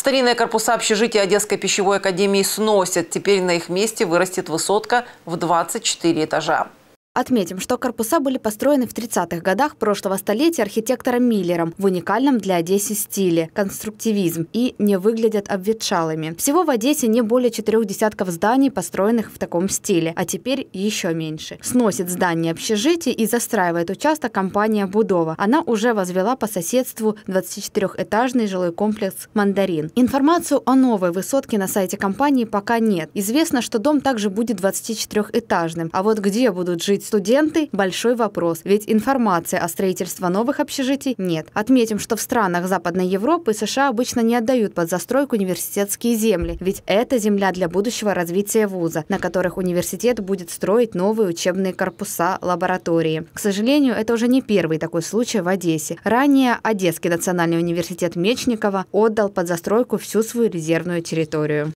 Старинные корпуса общежития Одесской пищевой академии сносят. Теперь на их месте вырастет высотка в 24 этажа. Отметим, что корпуса были построены в 30-х годах прошлого столетия архитектором Миллером в уникальном для Одессы стиле – конструктивизм и не выглядят обветшалыми. Всего в Одессе не более четырех десятков зданий, построенных в таком стиле, а теперь еще меньше. Сносит здание общежития и застраивает участок компания «Будова». Она уже возвела по соседству 24-этажный жилой комплекс «Мандарин». Информацию о новой высотке на сайте компании пока нет. Известно, что дом также будет 24-этажным, а вот где будут жить ведь студенты – большой вопрос, ведь информации о строительстве новых общежитий нет. Отметим, что в странах Западной Европы США обычно не отдают под застройку университетские земли, ведь это земля для будущего развития вуза, на которых университет будет строить новые учебные корпуса, лаборатории. К сожалению, это уже не первый такой случай в Одессе. Ранее Одесский национальный университет Мечникова отдал под застройку всю свою резервную территорию.